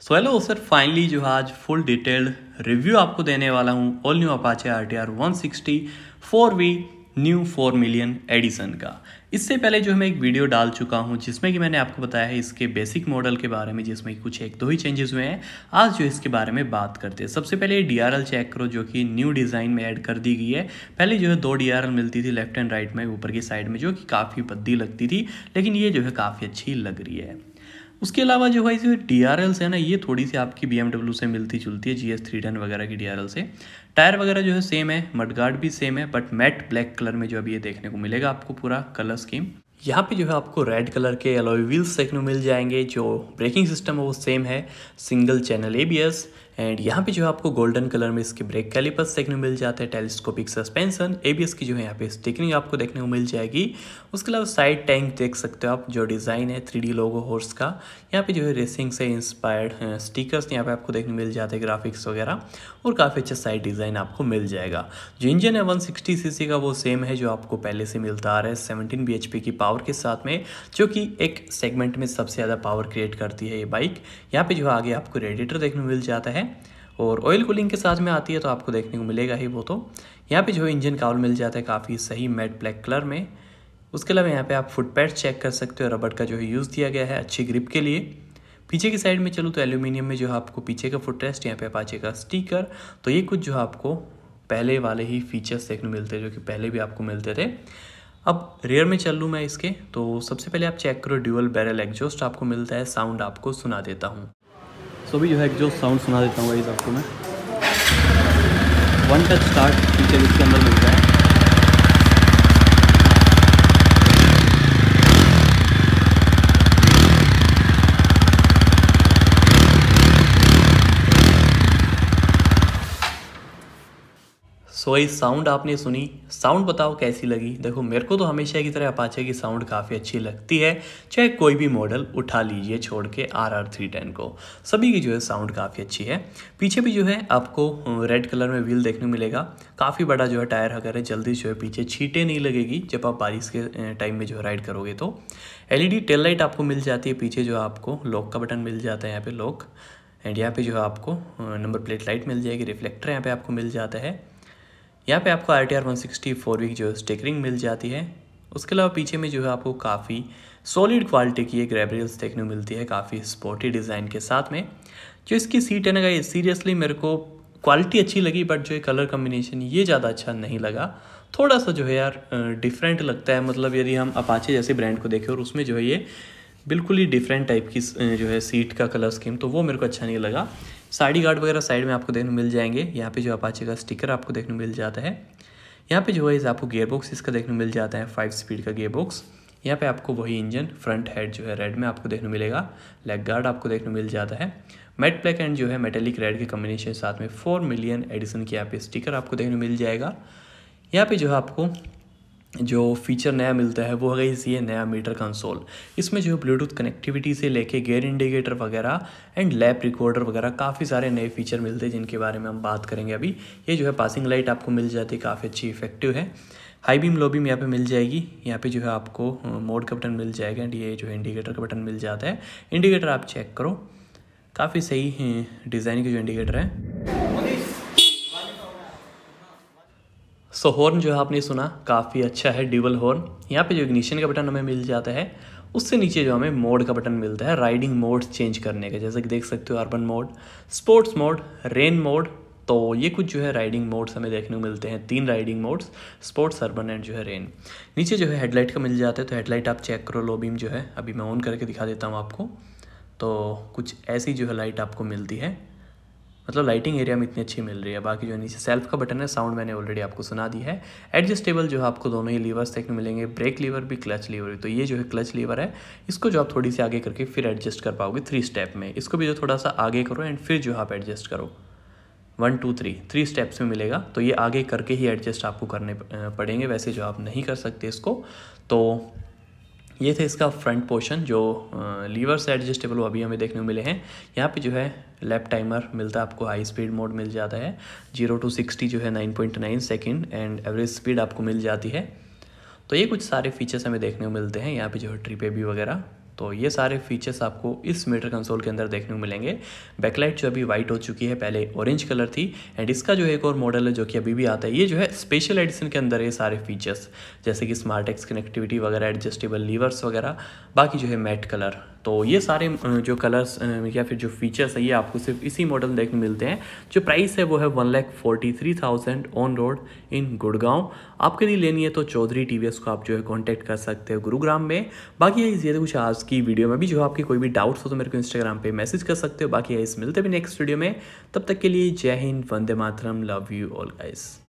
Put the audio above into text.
so hello sir finally जो आज full detailed review आपको देने वाला हूँ all new Apache R T R one sixty four V new four million edition का इससे पहले जो मैं एक वीडियो डाल चुका हूँ जिसमें कि मैंने आपको बताया है इसके बेसिक मॉडल के बारे में जिसमें कुछ एक दो ही चेंजेस हुए हैं आज जो इसके बारे में बात करते हैं सबसे पहले डी आर एल चेक करो जो कि न्यू डिज़ाइन में ऐड कर दी गई है पहले जो है दो डी आर एल मिलती थी लेफ्ट एंड राइट में ऊपर की साइड में जो कि काफ़ी बद्दी लगती थी लेकिन ये जो है काफ़ी अच्छी लग रही है उसके अलावा जो है डी आर एल्स है ना ये थोड़ी सी आपकी बी एमडब्ल्यू से मिलती जुलती है जी एस थ्री टेन वगैरह की डी आर एल से टायर वगैरह जो है सेम है मडगार्ड भी सेम है बट मैट ब्लैक कलर में जो अभी ये देखने को मिलेगा आपको पूरा कलर स्कीम यहाँ पे जो है आपको रेड कलर के अलॉय व्हील्स देखने को मिल जाएंगे जो ब्रेकिंग सिस्टम है वो सेम है single channel A B S and यहाँ पे जो है आपको गोल्डन कलर में इसके ब्रेक कैलिपस देखने मिल जाते हैं टेलीस्कोपिक सस्पेंशन एबीएस की जो है यहाँ पे स्टिकनिंग आपको देखने को मिल जाएगी उसके अलावा साइड टैंक देख सकते हो आप जो डिज़ाइन है थ्री लोगो हॉर्स का यहाँ पे जो है रेसिंग से इंस्पायर्ड स्टिकर्स यहाँ पे आपको देखने मिल जाते हैं ग्राफिक्स वगैरह और काफ़ी अच्छा साइड डिज़ाइन आपको मिल जाएगा जो इंजन है वन सिक्सटी का वो सेम है जो आपको पहले से मिलता आ रहा है सेवनटीन बी की पावर के साथ में जो कि एक सेगमेंट में सबसे ज़्यादा पावर क्रिएट करती है ये बाइक यहाँ पर जो आगे आपको रेडिएटर देखने को मिल जाता है और ऑयल कूलिंग के साथ में आती है तो आपको देखने को मिलेगा ही वो तो यहाँ पे जो इंजन काउल मिल जाता है काफ़ी सही मेट ब्लैक कलर में उसके अलावा यहाँ पे आप पैड चेक कर सकते हो रबड़ का जो है यूज़ दिया गया है अच्छी ग्रिप के लिए पीछे की साइड में चलूँ तो एल्यूमिनियम में जो है आपको पीछे का फुट रेस्ट यहाँ पे पाचे का स्टीकर तो ये कुछ जो है आपको पहले वाले ही फीचर्स देखने मिलते हैं जो कि पहले भी आपको मिलते थे अब रेयर में चल लूँ मैं इसके तो सबसे पहले आप चेक करो ड्यूअल बैरल एग्जॉस्ट आपको मिलता है साउंड आपको सुना देता हूँ सो भी जो है जो साउंड सुना देता हूँ वही आपको मैं वन टच स्टार्ट फीचर इसके अंदर मिलता है सो ये साउंड आपने सुनी साउंड बताओ कैसी लगी देखो मेरे को तो हमेशा की तरह अपाचे की साउंड काफ़ी अच्छी लगती है चाहे कोई भी मॉडल उठा लीजिए छोड़ के आर आर थ्री टेन को सभी की जो है साउंड काफ़ी अच्छी है पीछे भी जो है आपको रेड कलर में व्हील देखने मिलेगा काफ़ी बड़ा जो है टायर अगर है जल्दी जो है पीछे छीटे नहीं लगेगी जब आप बारिश के टाइम में जो है राइड करोगे तो डी टेल लाइट आपको मिल जाती है पीछे जो आपको लॉक का बटन मिल जाता है यहाँ पर लॉक एंड यहाँ पर जो है आपको नंबर प्लेट लाइट मिल जाएगी रिफ्लेक्टर यहाँ पर आपको मिल जाता है यहाँ पे आपको R T R one sixty four V जो है स्टेकरिंग मिल जाती है उसके अलावा पीछे में जो है आपको काफ़ी सॉलिड क्वालिटी की एक रेबरेल्स देखने को मिलती है काफ़ी स्पोर्टी डिज़ाइन के साथ में जो इसकी सीट है ना ये सीरियसली मेरे को क्वालिटी अच्छी लगी बट जो है कलर कम्बिनेशन ये ज़्यादा अच्छा नहीं लगा थोड़ा सा जो है यार डिफरेंट लगता है मतलब यदि हम अपाचे जैसे ब्रांड को देखें और उसमें जो है ये बिल्कुल ही डिफरेंट टाइप की जो है सीट का कलर स्कीम तो वो मेरे को अच्छा नहीं लगा साड़ी गार्ड वगैरह साइड में आपको देखने मिल जाएंगे यहाँ पे जो अपाचे का स्टिकर आपको देखने मिल जाता है यहाँ पे जो है इस आपको गेयर बॉक्स इसका देखने मिल जाता है फाइव स्पीड का गेयर बॉक्स यहाँ पे आपको वही इंजन फ्रंट हेड जो है रेड में आपको देखने मिलेगा लेग गार्ड आपको देखने मिल जाता है मेट ब्लैक एंड जो है मेटेलिक रेड के कम्बिनेशन साथ में फोर मिलियन एडिसन की यहाँ पे स्टिकर आपको देखने मिल जाएगा यहाँ पे जो है आपको जो फीचर नया मिलता है वो है इस ये नया मीटर कंसोल इसमें जो है ब्लूटूथ कनेक्टिविटी से लेके गेयर इंडिकेटर वगैरह एंड लैप रिकॉर्डर वगैरह काफ़ी सारे नए फीचर मिलते हैं जिनके बारे में हम बात करेंगे अभी ये जो है पासिंग लाइट आपको मिल जाती है काफ़ी अच्छी इफेक्टिव है हाई बीम लो बीम यहाँ पे मिल जाएगी यहाँ पे जो है आपको मोड का बटन मिल जाएगा एंड ये जो है इंडिकेटर का बटन मिल जाता है इंडिकेटर आप चेक करो काफ़ी सही डिज़ाइन के जो इंडिकेटर हैं सो हॉर्न जो है आपने सुना काफ़ी अच्छा है ड्यूबल हॉर्न यहाँ पे जो इग्निशन का बटन हमें मिल जाता है उससे नीचे जो हमें मोड का बटन मिलता है राइडिंग मोड चेंज करने का जैसे कि देख सकते हो urban mode sports mode rain mode तो ये कुछ जो है राइडिंग मोड्स हमें देखने को मिलते हैं तीन riding modes sports urban and जो है रेन नीचे जो है हेडलाइट का मिल जाता है तो हेडलाइट आप चेक करो लोबीम जो है अभी मैं ऑन करके दिखा देता हूँ आपको तो कुछ ऐसी जो है लाइट आपको मिलती है मतलब लाइटिंग एरिया में इतनी अच्छी मिल रही है बाकी जो नीचे सेल्फ का बटन है साउंड मैंने ऑलरेडी आपको सुना दी है एडजस्टेबल जो है आपको दोनों ही लीवर्स देखने मिलेंगे ब्रेक लीवर भी क्लच लीवर भी तो ये जो है क्लच लीवर है इसको जो आप थोड़ी सी आगे करके फिर एडजस्ट कर पाओगे थ्री स्टेप में इसको भी जो थोड़ा सा आगे करो एंड फिर जो आप एडजस्ट करो one two three three steps में मिलेगा तो ये आगे करके ही एडजस्ट आपको करने पड़ेंगे वैसे जो आप नहीं कर सकते इसको तो ये थे इसका फ्रंट पोर्शन जो लीवर से एडजस्टेबल वो अभी हमें देखने को मिले हैं यहाँ पे जो है लैप टाइमर मिलता है आपको हाई स्पीड मोड मिल जाता है जीरो टू सिक्सटी जो है nine point nine second and average speed आपको मिल जाती है तो ये कुछ सारे फीचर्स हमें देखने को मिलते हैं यहाँ पे जो है ट्रिपे भी वगैरह तो ये सारे फीचर्स आपको इस मीटर कंसोल के अंदर देखने को मिलेंगे बैकलाइट जो अभी वाइट हो चुकी है पहले ऑरेंज कलर थी एंड इसका जो एक और मॉडल है जो कि अभी भी आता है ये जो है स्पेशल एडिशन के अंदर ये सारे फीचर्स जैसे कि स्मार्ट एक्स कनेक्टिविटी वगैरह एडजस्टेबल लीवर्स वगैरह बाकी जो है मैट कलर तो ये सारे जो कलर्स या फिर जो फीचर्स है ये आपको सिर्फ इसी मॉडल देखने मिलते हैं जो प्राइस है वो है one lakh forty three thousand on road in Gurgaon आपके लिए लेनी है तो चौधरी टी को आप जो है कांटेक्ट कर सकते हो गुरुग्राम में बाकी ये तो कुछ आज की वीडियो में भी जो आपकी कोई भी डाउट्स हो तो मेरे को इंस्टाग्राम पे मैसेज कर सकते हो बाकी गाइस मिलते भी नेक्स्ट वीडियो में तब तक के लिए जय हिंद वंदे मातरम लव यू ऑल गाइस